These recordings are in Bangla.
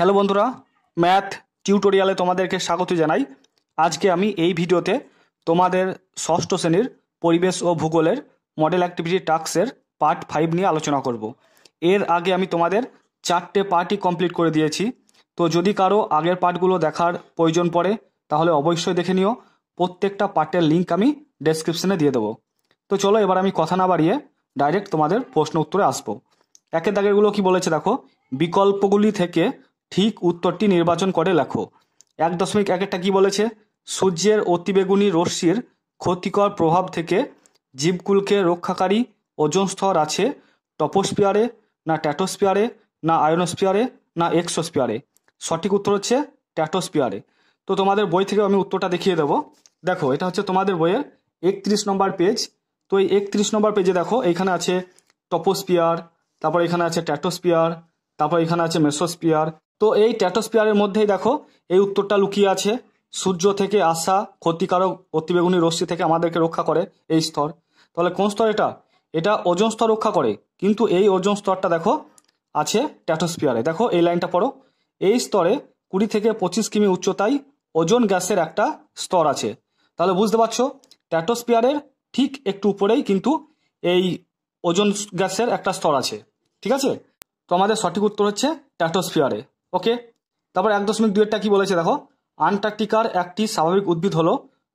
হ্যালো বন্ধুরা ম্যাথ টিউটোরিয়ালে তোমাদেরকে স্বাগত জানাই আজকে আমি এই ভিডিওতে তোমাদের ষষ্ঠ শ্রেণীর পরিবেশ ও ভূগোলের মডেল অ্যাক্টিভিটি টাস্কের পার্ট ফাইভ নিয়ে আলোচনা করব। এর আগে আমি তোমাদের চারটে পার্টই কমপ্লিট করে দিয়েছি তো যদি কারো আগের পার্টগুলো দেখার প্রয়োজন পড়ে তাহলে অবশ্যই দেখে নিও প্রত্যেকটা পার্টের লিঙ্ক আমি ডেসক্রিপশনে দিয়ে দেবো তো চলো এবার আমি কথা না বাড়িয়ে ডাইরেক্ট তোমাদের প্রশ্ন উত্তরে আসবো একের দাগেরগুলো কি বলেছে দেখো বিকল্পগুলি থেকে ঠিক উত্তরটি নির্বাচন করে লেখো এক দশমিক এক একটা কী বলেছে সূর্যের অতিবেগুনি রশ্মির ক্ষতিকর প্রভাব থেকে জীবকুলকে রক্ষাকারী ওজন স্তর আছে টপোস্পিয়ারে না ট্যাটোস্পিয়ারে না আয়নোস্পিয়ারে না এক্সোস্পিয়ারে সঠিক উত্তর হচ্ছে ট্যাটোস্পিয়ারে তো তোমাদের বই থেকে আমি উত্তরটা দেখিয়ে দেবো দেখো এটা হচ্ছে তোমাদের বইয়ের একত্রিশ নম্বর পেজ তো এই একত্রিশ নম্বর পেজে দেখো এখানে আছে টপোস্পিয়ার তারপর এখানে আছে ট্যাটোস্পিয়ার তারপর এখানে আছে মেসোস্পিয়ার তো এই ট্যাটোস্পিয়ারের মধ্যেই দেখো এই উত্তরটা লুকিয়ে আছে সূর্য থেকে আসা ক্ষতিকারক অতিবেগুনি রশ্মি থেকে আমাদেরকে রক্ষা করে এই স্তর তাহলে কোন স্তর এটা এটা ওজন স্তর রক্ষা করে কিন্তু এই ওজন স্তরটা দেখো আছে ট্যাটোস্পিয়ারে দেখো এই লাইনটা পড়ো এই স্তরে কুড়ি থেকে পঁচিশ কিমি উচ্চতায় ওজন গ্যাসের একটা স্তর আছে তাহলে বুঝতে পারছো ট্যাটোস্পিয়ারের ঠিক একটু উপরেই কিন্তু এই ওজন গ্যাসের একটা স্তর আছে ঠিক আছে তো আমাদের সঠিক উত্তর হচ্ছে ট্যাটোস্ফিয়ারে ওকে তারপর এক দশমিক দুয়েরটা কি বলেছে দেখো আন্টার্কটিকার একটি স্বাভাবিক উদ্ভিদ হলো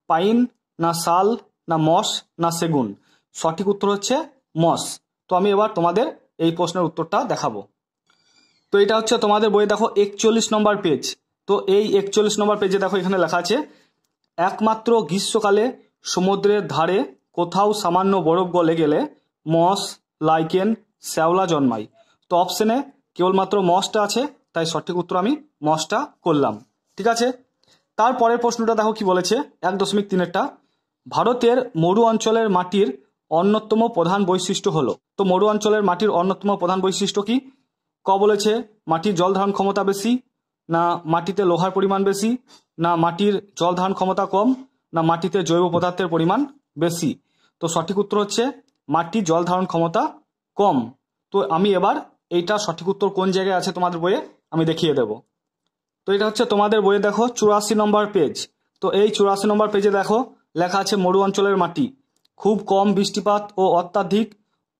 পাইন না শাল না মস না সেগুন সঠিক উত্তর হচ্ছে মস তো আমি এবার তোমাদের এই প্রশ্নের উত্তরটা দেখাবো তো এটা হচ্ছে তোমাদের বইয়ে দেখো একচল্লিশ নম্বর পেজ তো এই একচল্লিশ নম্বর পেজে দেখো এখানে লেখা আছে একমাত্র গ্রীষ্মকালে সমুদ্রের ধারে কোথাও সামান্য বরফ গলে গেলে মস লাইকেন শ্যাওলা জন্মায় তো অপশনে কেবলমাত্র মসটা আছে তাই সঠিক উত্তর আমি মসটা করলাম ঠিক আছে তারপরের প্রশ্নটা দেখো কি বলেছে এক দশমিক তিনেরটা ভারতের মরু অঞ্চলের মাটির অন্যতম প্রধান বৈশিষ্ট্য হলো তো মরু অঞ্চলের মাটির অন্যতম প্রধান বৈশিষ্ট্য কি ক বলেছে মাটির জল ধারণ ক্ষমতা বেশি না মাটিতে লোহার পরিমাণ বেশি না মাটির জল ধারণ ক্ষমতা কম না মাটিতে জৈব পদার্থের পরিমাণ বেশি তো সঠিক উত্তর হচ্ছে মাটির জল ধারণ ক্ষমতা কম তো আমি এবার এইটা সঠিক উত্তর কোন জায়গায় আছে তোমাদের বইয়ে আমি দেখিয়ে দেব তো এটা হচ্ছে তোমাদের বইয়ে দেখো চুরাশি নম্বর পেজ তো এই চুরাশি নম্বর পেজে দেখো লেখা আছে মরু অঞ্চলের মাটি খুব কম বৃষ্টিপাত ও অত্যাধিক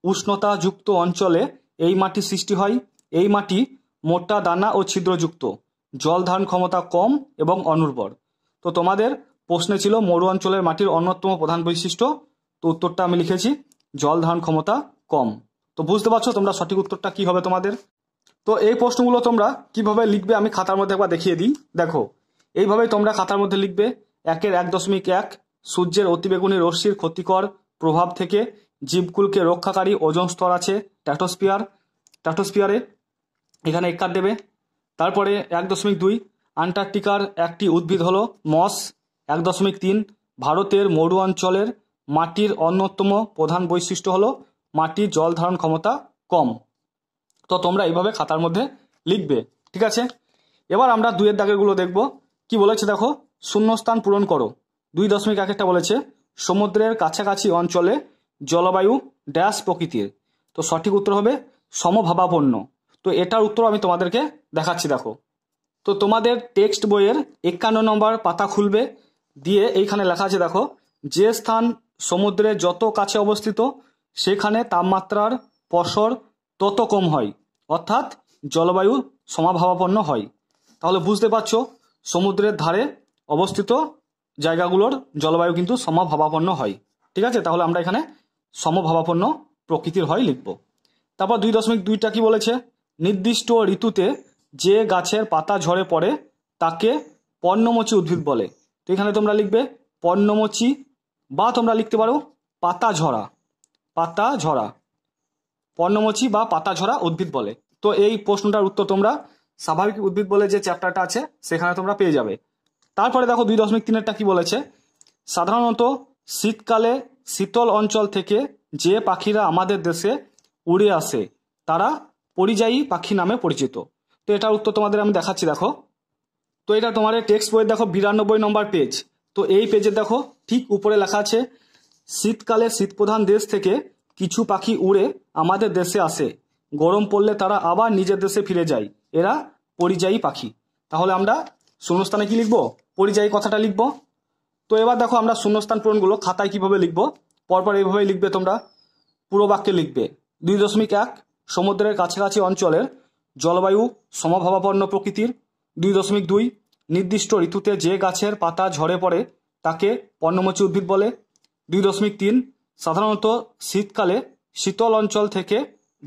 উষ্ণতাযুক্ত অঞ্চলে এই মাটি সৃষ্টি হয় এই মাটি মোটা দানা ও ছিদ্রযুক্ত জল ধারণ ক্ষমতা কম এবং অনুর্বর তো তোমাদের প্রশ্নে ছিল মরু অঞ্চলের মাটির অন্যতম প্রধান বৈশিষ্ট্য তো উত্তরটা আমি লিখেছি জল ধারণ ক্ষমতা কম তো বুঝতে পারছো তোমরা সঠিক উত্তরটা কি হবে তোমাদের তো এই প্রশ্নগুলো তোমরা কিভাবে লিখবে আমি খাতার মধ্যে একবার দেখিয়ে দিই দেখো এইভাবে তোমরা খাতার মধ্যে লিখবে একের এক দশমিক এক সূর্যের অতিবেগুনি রশ্মির ক্ষতিকর প্রভাব থেকে জীবকুলকে রক্ষাকারী ওজন স্তর আছে ট্যাটোস্পিয়ার ট্যাটোস্পিয়ারে এখানে একার দেবে তারপরে এক দশমিক দুই আন্টার্কটিকার একটি উদ্ভিদ হলো মস এক দশমিক তিন ভারতের মরু অঞ্চলের মাটির অন্যতম প্রধান বৈশিষ্ট্য হল মাটির জল ধারণ ক্ষমতা কম তো তোমরা এইভাবে খাতার মধ্যে লিখবে ঠিক আছে এবার আমরা দুইয়ের দাগেরগুলো দেখব কি বলেছে দেখো শূন্যস্থান পূরণ করো দুই দশমিক এক একটা বলেছে সমুদ্রের কাছাকাছি অঞ্চলে জলবায়ু ড্যাশ প্রকৃতির তো সঠিক উত্তর হবে সমভাবাপন্ন তো এটার উত্তর আমি তোমাদেরকে দেখাচ্ছি দেখো তো তোমাদের টেক্সট বইয়ের একান্ন নম্বর পাতা খুলবে দিয়ে এইখানে লেখা আছে দেখো যে স্থান সমুদ্রে যত কাছে অবস্থিত সেখানে তাপমাত্রার পশর তত কম হয় অর্থাৎ জলবায়ু সমাভাবাপন্ন হয় তাহলে বুঝতে পারছো সমুদ্রের ধারে অবস্থিত জায়গাগুলোর জলবায়ু কিন্তু সমভাবাপন্ন হয় ঠিক আছে তাহলে আমরা এখানে সমভাবাপন্ন প্রকৃতির হয় লিখব তারপর দুই দশমিক দুইটা কি বলেছে নির্দিষ্ট ঋতুতে যে গাছের পাতা ঝরে পড়ে তাকে পর্ণমোচী উদ্ভিদ বলে তো এখানে তোমরা লিখবে পর্ণমোচী বা তোমরা লিখতে পারো পাতা ঝরা পাতা ঝরা পর্ণমোচী বা পাতাঝরা উদ্ভিদ বলে তো এই প্রশ্নটার উত্তর তোমরা স্বাভাবিক উদ্ভিদ বলে যে চ্যাপ্টারটা আছে সেখানে তোমরা পেয়ে যাবে তারপরে দেখো দুই দশমিক তিনেরটা কি বলেছে সাধারণত শীতকালে শীতল অঞ্চল থেকে যে পাখিরা আমাদের দেশে উড়ে আসে তারা পরিযায়ী পাখি নামে পরিচিত তো এটার উত্তর তোমাদের আমি দেখাচ্ছি দেখো তো এটা তোমার টেক্সট বইয়ের দেখো বিরানব্বই নম্বর পেজ তো এই পেজে দেখো ঠিক উপরে লেখা আছে শীতকালে শীতপ্রধান দেশ থেকে কিছু পাখি উড়ে আমাদের দেশে আসে গরম পড়লে তারা আবার নিজের দেশে ফিরে যায় এরা পরিযায়ী পাখি তাহলে আমরা শূন্যস্থানে কি লিখব পরিযায়ী কথাটা লিখব তো এবার দেখো আমরা শূন্যস্থান পূরণগুলো খাতায় কিভাবে লিখব পরপর এইভাবে লিখবে তোমরা পুরো বাক্যে লিখবে দুই দশমিক এক সমুদ্রের কাছাকাছি অঞ্চলের জলবায়ু সমভাবাপন্ন প্রকৃতির দুই দশমিক দুই নির্দিষ্ট ঋতুতে যে গাছের পাতা ঝরে পড়ে তাকে পর্ণমোচী উদ্ভিদ বলে দুই দশমিক তিন সাধারণত শীতকালে শীতল অঞ্চল থেকে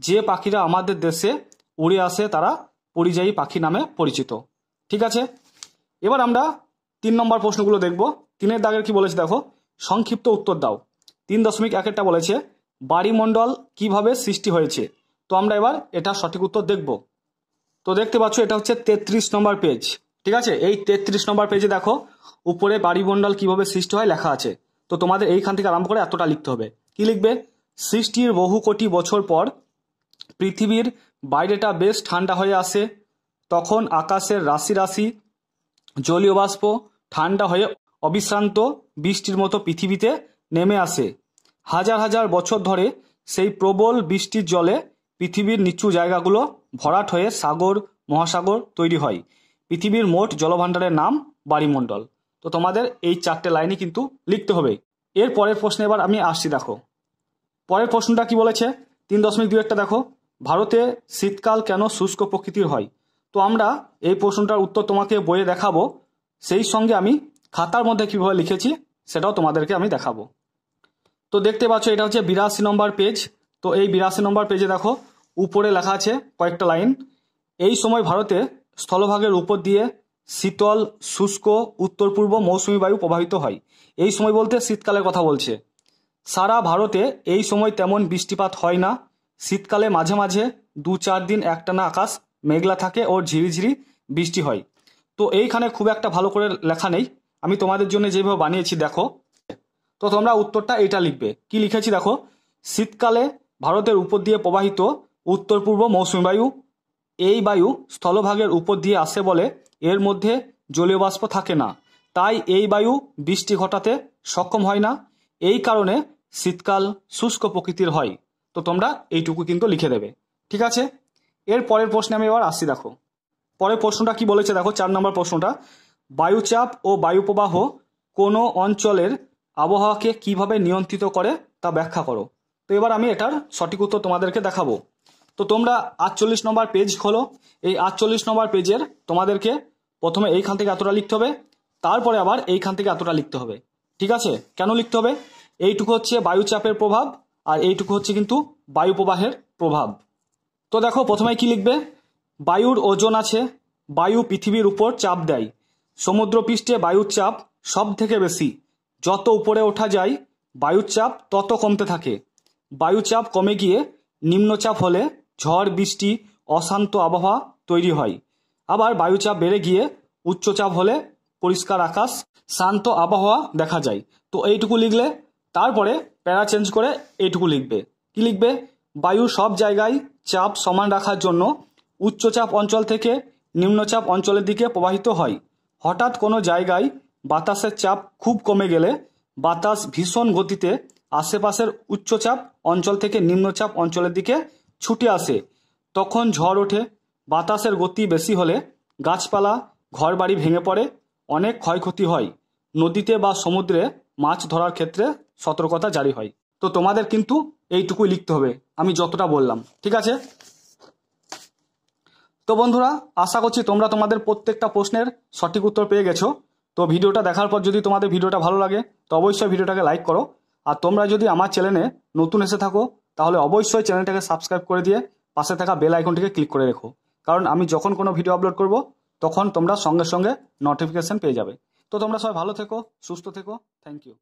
যে পাখিরা আমাদের দেশে উড়ে আসে তারা পরিযায়ী পাখি নামে পরিচিত ঠিক আছে এবার আমরা তিন নম্বর প্রশ্নগুলো দেখব তিনের দাগের কি বলেছে দেখো সংক্ষিপ্ত উত্তর দাও তিন দশমিক এক একটা বলেছে বাড়িমণ্ডল কিভাবে সৃষ্টি হয়েছে তো আমরা এবার এটা সঠিক উত্তর দেখব তো দেখতে পাচ্ছ এটা হচ্ছে তেত্রিশ নম্বর পেজ ঠিক আছে এই তেত্রিশ নম্বর পেজে দেখো উপরে বাড়িমণ্ডল কিভাবে সৃষ্টি হয় লেখা আছে তো তোমাদের এইখান থেকে আরম্ভ করে এতটা লিখতে হবে কি লিখবে সৃষ্টির বহু কোটি বছর পর পৃথিবীর বাইরেটা বেশ ঠান্ডা হয়ে আসে তখন আকাশের রাশি রাশি জলীয় বাষ্প ঠান্ডা হয়ে অবিশ্রান্ত বৃষ্টির মতো পৃথিবীতে নেমে আসে হাজার হাজার বছর ধরে সেই প্রবল বৃষ্টির জলে পৃথিবীর নিচু জায়গাগুলো ভরাট হয়ে সাগর মহাসাগর তৈরি হয় পৃথিবীর মোট জলভাণ্ডারের নাম বাড়িমণ্ডল তো তোমাদের এই চারটে লাইনই কিন্তু লিখতে হবে এর পরের প্রশ্নে এবার আমি আসছি দেখো পরের প্রশ্নটা কি বলেছে তিন দশমিক দুই একটা দেখো ভারতে শীতকাল কেন শুষ্ক প্রকৃতির হয় তো আমরা এই প্রশ্নটার উত্তর তোমাকে বইয়ে দেখাবো সেই সঙ্গে আমি খাতার মধ্যে কীভাবে লিখেছি সেটাও তোমাদেরকে আমি দেখাবো তো দেখতে পাচ্ছ এটা হচ্ছে বিরাশি নম্বর পেজ তো এই বিরাশি নম্বর পেজে দেখো উপরে লেখা আছে কয়েকটা লাইন এই সময় ভারতে স্থলভাগের উপর দিয়ে শীতল শুষ্ক উত্তর পূর্ব মৌসুমি বায়ু প্রবাহিত হয় এই সময় বলতে শীতকালের কথা বলছে সারা ভারতে এই সময় তেমন বৃষ্টিপাত হয় না শীতকালে মাঝে মাঝে দু চার দিন একটানা আকাশ মেঘলা থাকে ও ঝিরিঝিরি বৃষ্টি হয় তো এইখানে খুব একটা ভালো করে লেখা নেই আমি তোমাদের জন্য যেভাবে বানিয়েছি দেখো তো তোমরা উত্তরটা এটা লিখবে কি লিখেছি দেখো শীতকালে ভারতের উপর দিয়ে প্রবাহিত উত্তর পূর্ব মৌসুমি বায়ু এই বায়ু স্থলভাগের উপর দিয়ে আসে বলে এর মধ্যে জলীয় বাষ্প থাকে না তাই এই বায়ু বৃষ্টি ঘটাতে সক্ষম হয় না এই কারণে শীতকাল শুষ্ক প্রকৃতির হয় তো তোমরা এইটুকু কিন্তু লিখে দেবে ঠিক আছে এর পরের প্রশ্নে আমি এবার আসছি দেখো পরের প্রশ্নটা কি বলেছে দেখো চার নম্বর প্রশ্নটা বায়ুচাপ ও বায়ুপ্রবাহ কোনো অঞ্চলের আবহাওয়াকে কিভাবে নিয়ন্ত্রিত করে তা ব্যাখ্যা করো তো এবার আমি এটার সঠিক উত্তর তোমাদেরকে দেখাবো তো তোমরা আটচল্লিশ নম্বর পেজ খোলো এই আটচল্লিশ নম্বর পেজের তোমাদেরকে প্রথমে এইখান থেকে এতটা লিখতে হবে তারপরে আবার এইখান থেকে এতটা লিখতে হবে ঠিক আছে কেন লিখতে হবে এইটুকু হচ্ছে বায়ুচাপের প্রভাব আর এইটুকু হচ্ছে কিন্তু বায়ু প্রবাহের প্রভাব তো দেখো প্রথমে কি লিখবে বায়ুর ওজন আছে বায়ু পৃথিবীর উপর চাপ দেয় সমুদ্রপৃষ্ঠে বায়ুর চাপ সব থেকে বেশি যত উপরে ওঠা যায় বায়ুর চাপ তত কমতে থাকে বায়ুচাপ কমে গিয়ে নিম্নচাপ হলে ঝড় বৃষ্টি অশান্ত আবহাওয়া তৈরি হয় আবার বায়ুচাপ বেড়ে গিয়ে উচ্চচাপ হলে পরিষ্কার আকাশ শান্ত আবহাওয়া দেখা যায় তো এইটুকু লিখলে তারপরে প্যারা চেঞ্জ করে এইটুকু লিখবে কি লিখবে বায়ু সব জায়গায় চাপ সমান রাখার জন্য উচ্চচাপ অঞ্চল থেকে নিম্নচাপ অঞ্চলের দিকে প্রবাহিত হয় হঠাৎ কোনো জায়গায় বাতাসের চাপ খুব কমে গেলে বাতাস ভীষণ গতিতে আশেপাশের উচ্চচাপ অঞ্চল থেকে নিম্নচাপ অঞ্চলের দিকে ছুটে আসে তখন ঝড় ওঠে বাতাসের গতি বেশি হলে গাছপালা ঘরবাড়ি ভেঙে পড়ে অনেক ক্ষয়ক্ষতি হয় নদীতে বা সমুদ্রে মাছ ধরার ক্ষেত্রে সতর্কতা জারি হয় তো তোমাদের কিন্তু এইটুকুই লিখতে হবে আমি যতটা বললাম ঠিক আছে তো বন্ধুরা আশা করছি তোমরা তোমাদের প্রত্যেকটা প্রশ্নের সঠিক উত্তর পেয়ে গেছো তো ভিডিওটা দেখার পর যদি তোমাদের ভিডিওটা ভালো লাগে তো অবশ্যই ভিডিওটাকে লাইক করো আর তোমরা যদি আমার চ্যানেলে নতুন এসে থাকো তাহলে অবশ্যই চ্যানেলটাকে সাবস্ক্রাইব করে দিয়ে পাশে থাকা বেল আইকনটিকে ক্লিক করে রেখো কারণ আমি যখন কোনো ভিডিও আপলোড করব তখন তোমরা সঙ্গে সঙ্গে নোটিফিকেশান পেয়ে যাবে তো তোমরা সবাই ভালো থেকো সুস্থ থেকো থ্যাংক ইউ